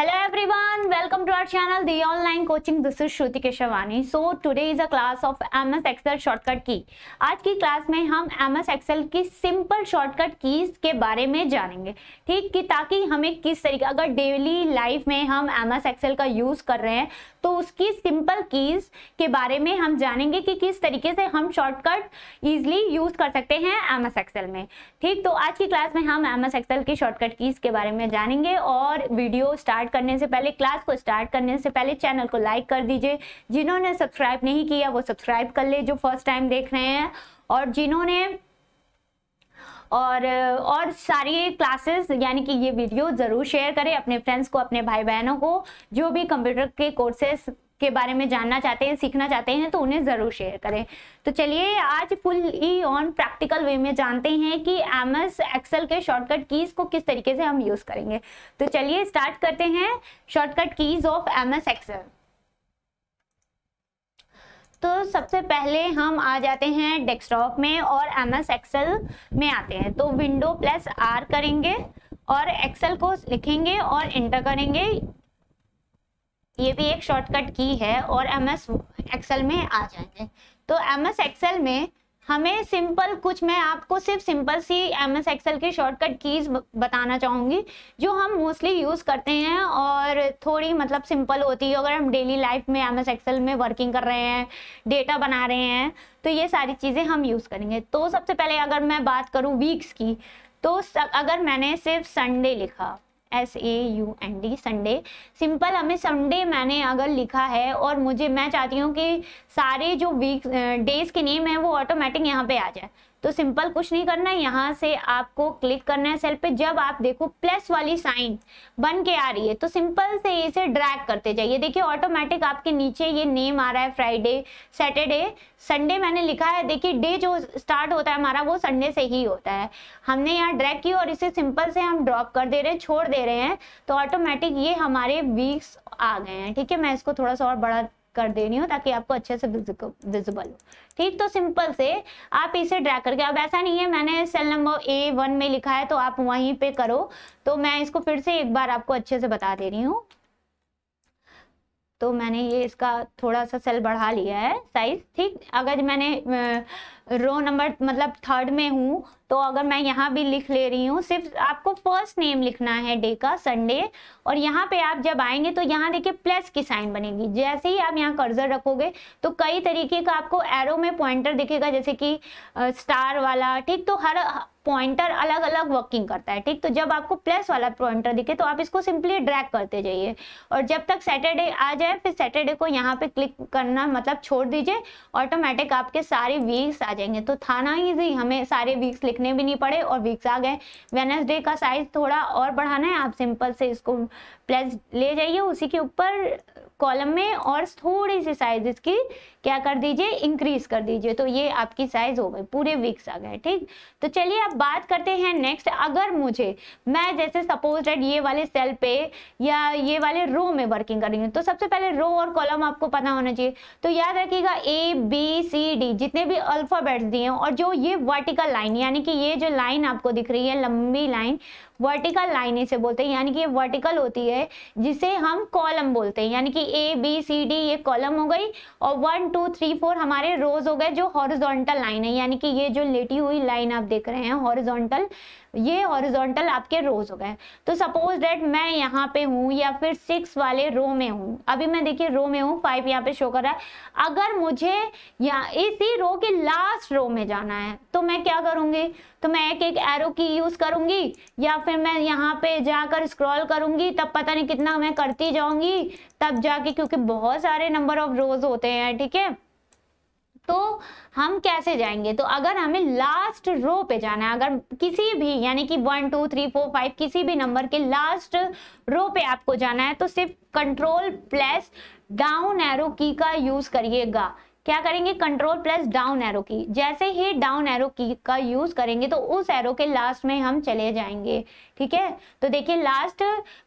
everyone welcome to our channel the online coaching this is Shruti Keshwani so today is a class of M S Excel shortcut की आज की class में हम M S excel की simple shortcut keys के बारे में जानेंगे ठीक कि ताकि हमें किस तरीके अगर डेली लाइफ में हम एम एस एक्सएल का यूज कर रहे हैं तो उसकी सिंपल कीज के बारे में हम जानेंगे कि किस तरीके से हम शॉर्टकट ईजली यूज कर सकते हैं एम एस Excel में ठीक तो आज की क्लास में हम एम एस एक्सएल की शॉर्टकट कीज के बारे में जानेंगे और वीडियो स्टार्ट स्टार्ट करने से पहले क्लास को स्टार्ट करने से पहले चैनल को लाइक कर दीजिए जिन्होंने सब्सक्राइब नहीं किया वो सब्सक्राइब कर ले जो फर्स्ट टाइम देख रहे हैं और जिन्होंने और और सारी क्लासेस यानी कि ये वीडियो ज़रूर शेयर करें अपने फ्रेंड्स को अपने भाई बहनों को जो भी कंप्यूटर के कोर्सेस के बारे में जानना चाहते हैं सीखना चाहते हैं तो उन्हें ज़रूर शेयर करें तो चलिए आज fully on practical way में जानते हैं कि एम एस एक्सेल के शॉर्टकट कीज़ को किस तरीके से हम यूज़ करेंगे तो चलिए स्टार्ट करते हैं shortcut keys of M S excel तो सबसे पहले हम आ जाते हैं डेस्कटॉप में और एम एस एक्सेल में आते हैं तो विंडो प्लस आर करेंगे और एक्सेल को लिखेंगे और इंटर करेंगे ये भी एक शॉर्टकट की है और एम एस एक्सेल में आ जाएंगे तो एम एस एक्सेल में हमें सिंपल कुछ मैं आपको सिर्फ सिंपल सी एम एस एक्सेल की शॉर्टकट कीज बताना चाहूँगी जो हम मोस्टली यूज़ करते हैं और थोड़ी मतलब सिंपल होती है अगर हम डेली लाइफ में एम एस एक्सेल में वर्किंग कर रहे हैं डेटा बना रहे हैं तो ये सारी चीज़ें हम यूज़ करेंगे तो सबसे पहले अगर मैं बात करूँ वीक्स की तो अगर मैंने सिर्फ संडे लिखा S A U N D Sunday simple हमें संडे मैंने अगर लिखा है और मुझे मैं चाहती हूँ कि सारे जो वीक डेज के नेम है वो ऑटोमेटिक यहाँ पे आ जाए तो सिंपल कुछ नहीं करना है यहाँ से आपको क्लिक करना है सेल पे जब आप देखो प्लस वाली साइन बन के आ रही है तो सिंपल से इसे ड्रैग करते जाइए देखिए ऑटोमेटिक आपके नीचे ये नेम आ रहा है फ्राइडे सैटरडे संडे मैंने लिखा है देखिए डे जो स्टार्ट होता है हमारा वो संडे से ही होता है हमने यहाँ ड्रैग की और इसे सिंपल से हम ड्रॉप कर दे रहे हैं छोड़ दे रहे हैं तो ऑटोमेटिक ये हमारे वीक्स आ गए हैं ठीक है मैं इसको थोड़ा सा और बड़ा कर देनी हो ताकि आपको अच्छे से विजिबल हो ठीक तो सिंपल से आप इसे ड्रा करके अब ऐसा नहीं है मैंने सेल नंबर ए वन में लिखा है तो आप वहीं पे करो तो मैं इसको फिर से एक बार आपको अच्छे से बता दे रही हूँ तो मैंने ये इसका थोड़ा सा सेल बढ़ा लिया है साइज ठीक अगर मैंने रो नंबर मतलब थर्ड में हूँ तो अगर मैं यहाँ भी लिख ले रही हूँ सिर्फ आपको फर्स्ट नेम लिखना है डे का संडे और यहाँ पे आप जब आएंगे तो यहाँ देखिए प्लस की साइन बनेगी जैसे ही आप यहाँ कर्जर रखोगे तो कई तरीके का आपको एरो में पॉइंटर दिखेगा जैसे कि स्टार वाला ठीक तो हर पॉइंटर अलग अलग वर्किंग करता है ठीक तो जब आपको प्लस वाला पॉइंटर दिखे तो आप इसको सिंपली ड्रैग करते जाइए और जब तक सैटरडे आ जाए फिर सैटरडे को यहाँ पे क्लिक करना मतलब छोड़ दीजिए ऑटोमेटिक आपके सारे वीक्स आ जाएंगे तो था ना ईजी हमें सारे वीक्स लिखने भी नहीं पड़े और वीक्स आ गए वेनसडे का साइज थोड़ा और बढ़ाना है आप सिंपल से इसको प्लस ले जाइए उसी के ऊपर कॉलम में और थोड़ी सी साइज इसकी क्या कर दीजिए इंक्रीज कर दीजिए तो ये आपकी साइज हो गई पूरे वीक्स आ गए ठीक तो चलिए अब बात करते हैं नेक्स्ट अगर मुझे मैं जैसे सपोज डेट ये वाले सेल पे या ये वाले रो में वर्किंग कर रही हूँ तो सबसे पहले रो और कॉलम आपको पता होना चाहिए तो याद रखिएगा ए बी सी डी जितने भी अल्फाबेट्स दिए हैं और जो ये वर्टिकल लाइन यानी कि ये जो लाइन आपको दिख रही है लंबी लाइन वर्टिकल लाइन इसे बोलते हैं यानी कि ये वर्टिकल होती है जिसे हम कॉलम बोलते हैं यानी कि ए बी सी डी ये कॉलम हो गई और वन टू थ्री फोर हमारे रोज हो गए जो हॉरिजोंटल लाइन है यानी कि ये जो लेटी हुई लाइन आप देख रहे हैं हॉरिजोंटल ये हॉरिजॉन्टल आपके रोज हो गए तो सपोज डेट मैं यहाँ पे हूँ या फिर सिक्स वाले रो में हूँ अभी मैं देखिए रो में हूँ फाइव यहाँ पे शो कर रहा है अगर मुझे या इसी रो के लास्ट रो में जाना है तो मैं क्या करूँगी तो मैं एक एक एरो की यूज़ करूँगी या फिर मैं यहाँ पे जाकर स्क्रॉल करूँगी तब पता नहीं कितना मैं करती जाऊँगी तब जाके क्योंकि बहुत सारे नंबर ऑफ रोज होते हैं ठीक है तो हम कैसे जाएंगे तो अगर हमें लास्ट रो पे जाना है अगर किसी भी यानी कि one two three four five किसी भी नंबर के लास्ट रो पे आपको जाना है तो सिर्फ control plus down arrow key का यूज करिएगा क्या करेंगे कंट्रोल प्लस डाउन एरो की जैसे ही डाउन एरो की का यूज करेंगे तो उस एरो के लास्ट में हम चले जाएंगे ठीक है तो देखिए लास्ट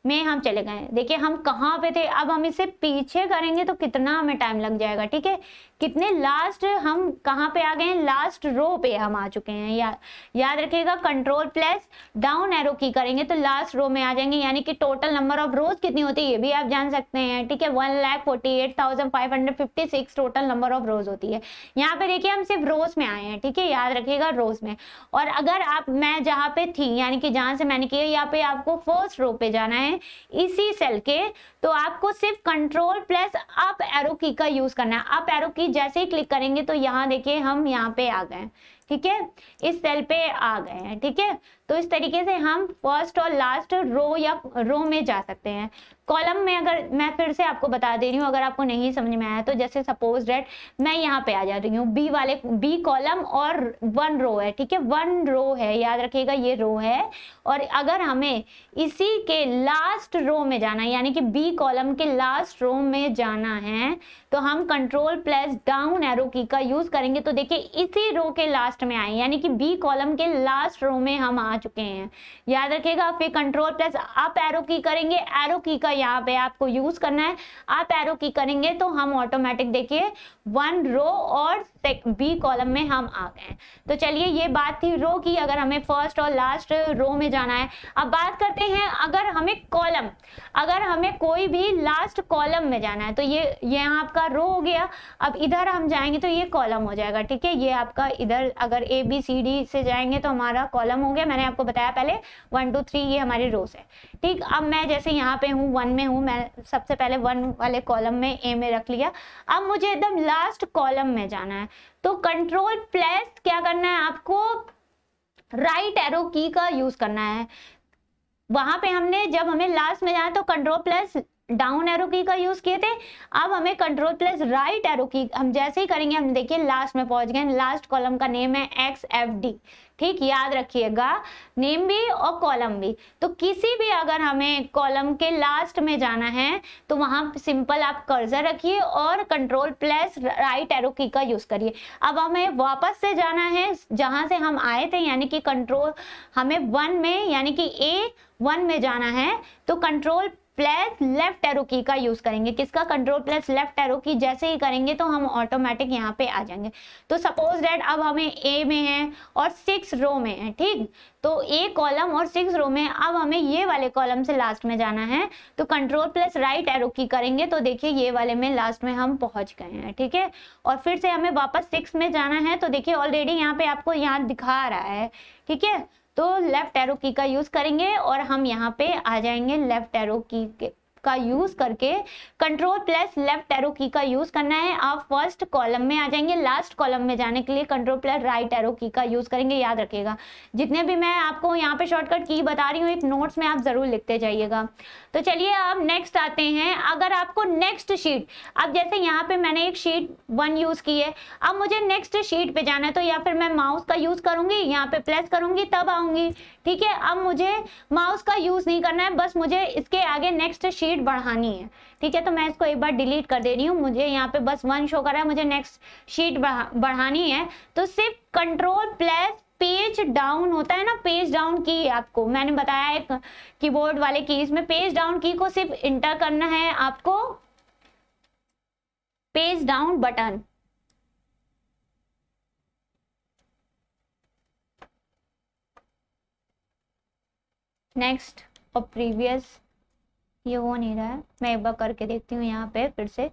में हम चले गए देखिए हम कहाँ पे थे अब हम इसे पीछे करेंगे तो कितना हमें टाइम लग जाएगा ठीक है कितने लास्ट हम कहाँ पे आ गए हैं लास्ट रो पे हम आ चुके हैं या, याद रखिएगा कंट्रोल प्लस डाउन एरो की करेंगे तो लास्ट रो में आ जाएंगे यानी कि टोटल नंबर ऑफ रोज कितनी होती है ये भी आप जान सकते हैं ठीक है one lakh forty eight thousand five hundred fifty six total number of rows होती है यहाँ पे देखिए हम सिर्फ रोज में आए हैं ठीक है याद रखिएगा रोज में और अगर आप मैं जहाँ पे थी यानी कि जहाँ से मैंने किया यहाँ पे आपको फर्स्ट रो पे जाना है इसी सेल के तो आपको सिर्फ control plus up arrow key का यूज करना है अप एरो की जैसे ही क्लिक करेंगे तो यहाँ देखिए हम यहाँ पे आ गए ठीक है इस सेल पे आ गए हैं ठीक है तो इस तरीके से हम फर्स्ट और लास्ट रो या रो में जा सकते हैं कॉलम में अगर मैं फिर से आपको बता दे रही हूँ अगर आपको नहीं समझ में आया तो जैसे सपोज डेट मैं यहाँ पे आ जा रही हूँ बी वाले बी कॉलम और वन रो है ठीक है वन रो है याद रखिएगा ये रो है और अगर हमें इसी के लास्ट रो में जाना है यानी कि बी कॉलम के लास्ट रो में जाना है तो हम control plus down arrow key का यूज करेंगे तो देखिए इसी रो के लास्ट में आए यानी कि बी कॉलम के लास्ट रो में हम आ आ चुके हैं याद रखिएगा फिर कंट्रोल प्लस आप एरो की करेंगे एरो की का यहाँ पे आपको यूज करना है आप एरो की करेंगे तो हम ऑटोमेटिक देखिए वन रो और बी कॉलम में हम आ गए तो चलिए ये बात थी रो की अगर हमें फर्स्ट और लास्ट रो में जाना है अब बात करते हैं अगर हमें कॉलम अगर हमें कोई भी लास्ट कॉलम में जाना है तो ये ये आपका रो हो गया अब इधर हम जाएंगे तो ये कॉलम हो जाएगा ठीक है ये आपका इधर अगर ए बी सी डी से जाएंगे तो हमारा कॉलम हो गया मैंने आपको बताया पहले वन टू थ्री ये हमारी रोज है ठीक अब मैं जैसे यहाँ पे हूँ वन में हूँ मैं सबसे पहले वन वाले कॉलम में ए में रख लिया अब मुझे एकदम लास्ट कॉलम में जाना है तो कंट्रोल प्लस क्या करना है आपको राइट एरो की का यूज करना है वहां पे हमने जब हमें लास्ट में जाना तो control plus down arrow key का यूज किए थे अब हमें कंट्रोल प्लस राइट एरो की हम जैसे ही करेंगे हम देखिए लास्ट में पहुंच गए लास्ट कॉलम का नेम है एक्स एफ डी ठीक याद रखिएगा नेम भी और कॉलम भी तो किसी भी अगर हमें कॉलम के लास्ट में जाना है तो वहां सिंपल आप कर्जर रखिए और control plus right arrow key का यूज करिए अब हमें वापस से जाना है जहां से हम आए थे यानी कि कंट्रोल हमें वन में यानी कि ए वन में जाना है तो control plus left arrow key का यूज करेंगे किसका कंट्रोल प्लस लेफ्ट एरो की जैसे ही करेंगे तो हम ऑटोमेटिक यहाँ पे आ जाएंगे तो सपोज डेट अब हमें ए में है और सिक्स रो में है ठीक तो ए कॉलम और सिक्स रो में अब हमें ये वाले कॉलम से लास्ट में जाना है तो कंट्रोल प्लस राइट एरो की करेंगे तो देखिए ये वाले में लास्ट में हम पहुंच गए हैं ठीक है और फिर से हमें वापस सिक्स में जाना है तो देखिए ऑलरेडी यहाँ पे आपको यहाँ दिखा रहा है ठीक है तो लेफ्ट एरो की का यूज करेंगे और हम यहाँ पे आ जाएंगे लेफ्ट एरो की के का यूज करके control plus left arrow key का यूज करना है आप फर्स्ट कॉलम में आ जाएंगे लास्ट कॉलम में जाने के लिए control plus right arrow key का यूज करेंगे याद रखिएगा जितने भी मैं आपको यहाँ पे शॉर्टकट की बता रही हूँ एक नोट्स में आप जरूर लिखते जाइएगा तो चलिए आप नेक्स्ट आते हैं अगर आपको नेक्स्ट शीट अब जैसे यहाँ पे मैंने एक शीट वन यूज की है अब मुझे नेक्स्ट शीट पे जाना है तो या फिर मैं माउस का यूज करूंगी यहाँ पे प्लेस करूंगी तब आऊंगी ठीक है अब मुझे माउस का यूज नहीं करना है बस मुझे इसके आगे नेक्स्ट शीट स्पीड बढ़ानी है ठीक है तो मैं इसको एक बार डिलीट कर दे रही हूँ मुझे यहाँ पे बस वन शो कर रहा है मुझे नेक्स्ट शीट बढ़ा, बढ़ानी है तो सिर्फ कंट्रोल प्लस पेज डाउन होता है ना पेज डाउन की आपको मैंने बताया एक कीबोर्ड वाले की इसमें पेज डाउन की को सिर्फ इंटर करना है आपको पेज डाउन बटन नेक्स्ट और प्रीवियस ये हो नहीं रहा है मैं एक बार करके देखती हूँ यहाँ पे फिर से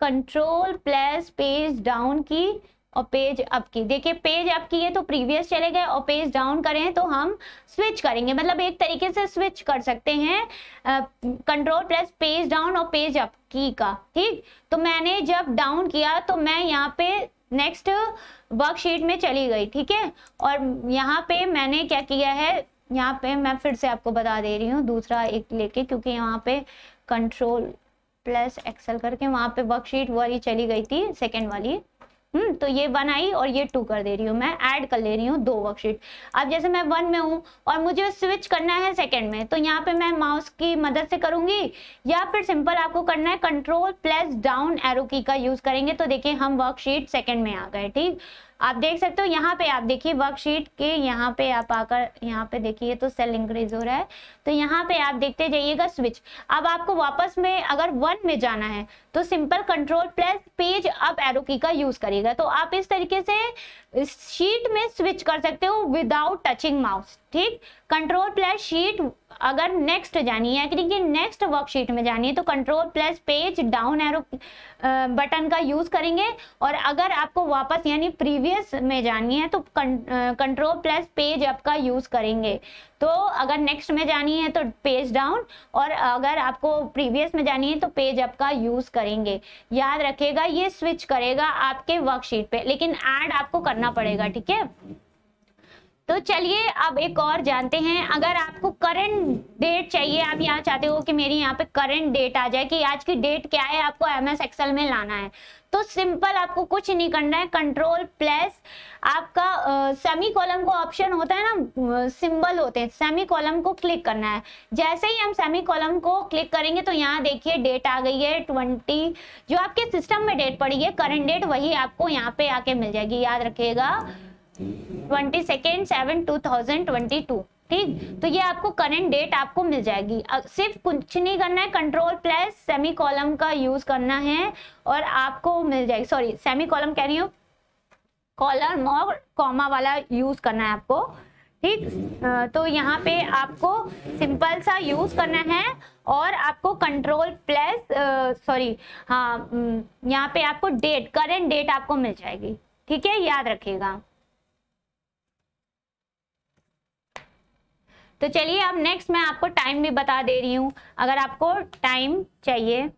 कंट्रोल प्लस पेज डाउन की और पेज अप की देखिए पेज अप की है तो प्रीवियस चले गए और पेज डाउन करें तो हम स्विच करेंगे मतलब एक तरीके से स्विच कर सकते हैं कंट्रोल प्लस पेज डाउन और पेज अप की का ठीक तो मैंने जब डाउन किया तो मैं यहाँ पे नेक्स्ट वर्कशीट में चली गई ठीक है और यहाँ पे मैंने क्या किया है यहाँ पे मैं फिर से आपको बता दे रही हूँ दूसरा एक लेके क्योंकि यहाँ पे कंट्रोल प्लस एक्सेल करके वहाँ पे वर्कशीट वाली चली गई थी सेकेंड वाली हम्म तो ये वन आई और ये टू कर दे रही हूँ मैं ऐड कर ले रही हूँ दो वर्कशीट अब जैसे मैं वन में हूँ और मुझे स्विच करना है सेकेंड में तो यहाँ पे मैं माउस की मदद से करूंगी या फिर सिंपल आपको करना है control plus down arrow key का यूज करेंगे तो देखिए हम वर्कशीट सेकेंड में आ गए ठीक आप देख सकते हो यहाँ पे आप देखिए वर्कशीट के यहाँ पे आप आकर यहाँ पे देखिए तो सेल इंक्रीज हो रहा है तो यहाँ पे आप देखते जाइएगा स्विच अब आपको वापस में अगर वन में जाना है तो simple control plus page up arrow key का यूज करिएगा तो आप इस तरीके से शीट में स्विच कर सकते हो विदाउट टचिंग माउस ठीक कंट्रोल प्लस शीट अगर नेक्स्ट जानी है कि नेक्स्ट वर्कशीट में जानी है तो control plus page down arrow button का यूज करेंगे और अगर आपको वापस यानी प्रीवियस प्रीवियस में जानी है तो कंट्रोल प्लस पेज अप का यूज करेंगे तो अगर नेक्स्ट में जानी है तो पेज डाउन और अगर आपको प्रीवियस में जानी है तो पेज अप का यूज करेंगे याद रखेगा ये स्विच करेगा आपके वर्कशीट पे लेकिन ऐड आपको करना पड़ेगा ठीक है तो चलिए अब एक और जानते हैं अगर आपको करंट डेट चाहिए आप यहाँ चाहते हो कि मेरी यहाँ पे करंट डेट आ जाए कि आज की डेट क्या है आपको एम एस एक्सएल में लाना है तो सिंपल आपको कुछ नहीं करना है कंट्रोल प्लस आपका सेमी कॉलम को ऑप्शन होता है ना सिंबल होते हैं सेमी कॉलम को क्लिक करना है जैसे ही हम सेमी कॉलम को क्लिक करेंगे तो यहाँ देखिए डेट आ गई है ट्वेंटी जो आपके सिस्टम में डेट पड़ी है करंट डेट वही आपको यहाँ पे आके मिल जाएगी याद रखिएगा twenty second seven two thousand twenty two ठीक तो ये आपको करंट डेट आपको मिल जाएगी सिर्फ कुछ नहीं करना है कंट्रोल प्लस सेमी कॉलम का यूज करना है और आपको मिल जाएगी सॉरी सेमी कॉलम कह रही हूँ कॉलम और कॉमा वाला यूज करना है आपको ठीक तो यहाँ पे आपको सिंपल सा यूज करना है और आपको कंट्रोल प्लस सॉरी हाँ यहाँ पे आपको डेट करेंट डेट आपको मिल जाएगी ठीक है याद रखिएगा तो चलिए अब नेक्स्ट मैं आपको टाइम भी बता दे रही हूँ अगर आपको टाइम चाहिए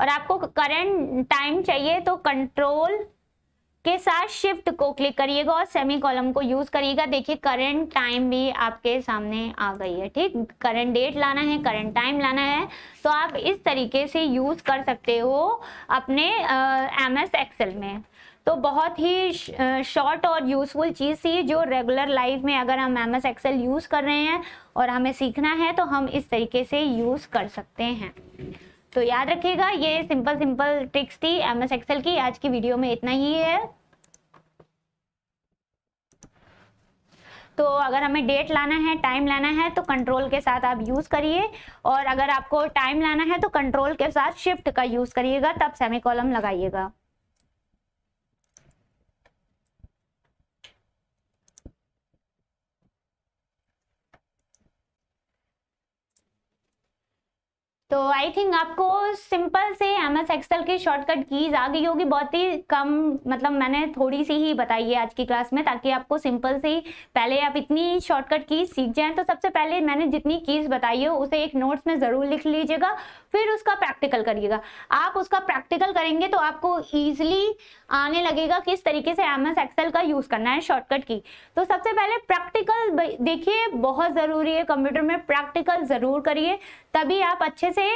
और आपको करंट टाइम चाहिए तो कंट्रोल के साथ शिफ्ट को क्लिक करिएगा और सेमी कॉलम को यूज करिएगा देखिए करंट टाइम भी आपके सामने आ गई है ठीक करंट डेट लाना है करंट टाइम लाना है तो आप इस तरीके से यूज कर सकते हो अपने एम एस एक्सेल में तो बहुत ही शॉर्ट और यूज़फुल चीज़ थी जो रेगुलर लाइफ में अगर हम एम एस एक्सेल यूज़ कर रहे हैं और हमें सीखना है तो हम इस तरीके से यूज़ कर सकते हैं तो याद रखिएगा ये सिंपल सिंपल ट्रिक्स थी एम एस एक्सेल की आज की वीडियो में इतना ही है तो अगर हमें डेट लाना है टाइम लाना है तो कंट्रोल के साथ आप यूज़ करिए और अगर आपको टाइम लाना है तो कंट्रोल के साथ शिफ्ट का यूज़ करिएगा तब सेमी कॉलम लगाइएगा तो आई थिंक आपको सिंपल से एम एस एक्सल की शॉर्टकट कीज आ गई होगी बहुत ही कम मतलब मैंने थोड़ी सी ही बताई है आज की क्लास में ताकि आपको सिंपल से पहले आप इतनी शॉर्टकट कीज सीख जाएं तो सबसे पहले मैंने जितनी कीज बताई हो उसे एक नोट्स में ज़रूर लिख लीजिएगा फिर उसका प्रैक्टिकल करिएगा आप उसका प्रैक्टिकल करेंगे तो आपको ईजिली आने लगेगा किस तरीके से एम एस एक्सएल का यूज़ करना है शॉर्टकट की तो सबसे पहले प्रैक्टिकल देखिए बहुत ज़रूरी है कंप्यूटर में प्रैक्टिकल ज़रूर करिए तभी आप अच्छे से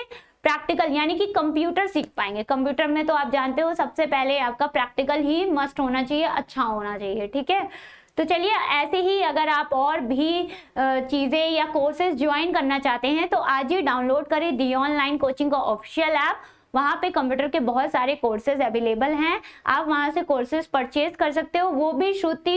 प्रैक्टिकल यानी कि कंप्यूटर सीख पाएंगे कंप्यूटर में तो आप जानते हो सबसे पहले आपका प्रैक्टिकल ही मस्ट होना चाहिए अच्छा होना चाहिए ठीक है तो चलिए ऐसे ही अगर आप और भी चीज़ें या कोर्सेज ज्वाइन करना चाहते हैं तो आज ही डाउनलोड करें दी ऑनलाइन कोचिंग का ऑफिशियल ऐप वहाँ पे कंप्यूटर के बहुत सारे कोर्सेज अवेलेबल हैं आप वहाँ से कोर्सेज परचेज कर सकते हो वो भी श्रुति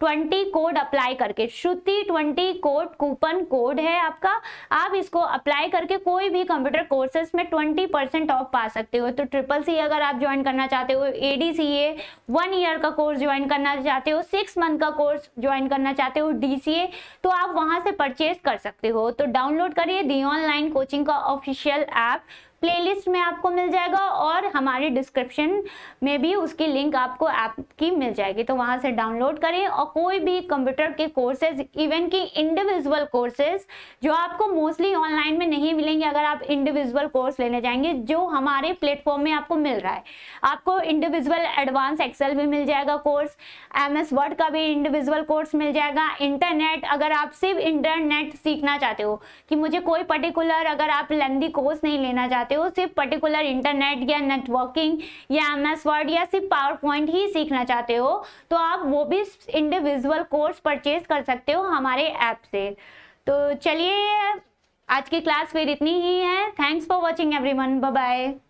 ट्वेंटी कोड अप्लाई करके Shruti twenty code coupon code है आपका आप इसको अप्लाई करके कोई भी कंप्यूटर कोर्सेज में ट्वेंटी परसेंट ऑफ पा सकते हो तो ट्रिपल सी अगर आप ज्वाइन करना चाहते हो A D C A one year का कोर्स ज्वाइन करना चाहते हो सिक्स मंथ का कोर्स ज्वाइन करना चाहते हो डी सी ए तो आप वहाँ से परचेज कर सकते हो तो डाउनलोड करिए दी ऑनलाइन कोचिंग का ऑफिशियल ऐप प्लेलिस्ट में आपको मिल जाएगा और हमारे डिस्क्रिप्शन में भी उसकी लिंक आपको ऐप आप की मिल जाएगी तो वहाँ से डाउनलोड करें और कोई भी कंप्यूटर के कोर्सेज इवन की इंडिविजुअल कोर्सेज जो आपको मोस्टली ऑनलाइन में नहीं मिलेंगे अगर आप इंडिविजुअल कोर्स लेने जाएंगे जो हमारे प्लेटफॉर्म में आपको मिल रहा है आपको इंडिविजुअल एडवांस एक्सेल भी मिल जाएगा कोर्स एम एस वर्ड का भी इंडिविजुअल कोर्स मिल जाएगा इंटरनेट अगर आप सिर्फ इंटरनेट सीखना चाहते हो कि मुझे कोई पर्टिकुलर अगर आप लेंदी कोर्स नहीं लेना चाहते चाहते हो सिर्फ पर्टिकुलर इंटरनेट या नेटवर्किंग या एम एस वर्ड या सिर्फ पावर पॉइंट ही सीखना चाहते हो तो आप वो भी इंडिविजुअल कोर्स परचेज कर सकते हो हमारे ऐप से तो चलिए आज की क्लास फिर इतनी ही है thanks for watching everyone bye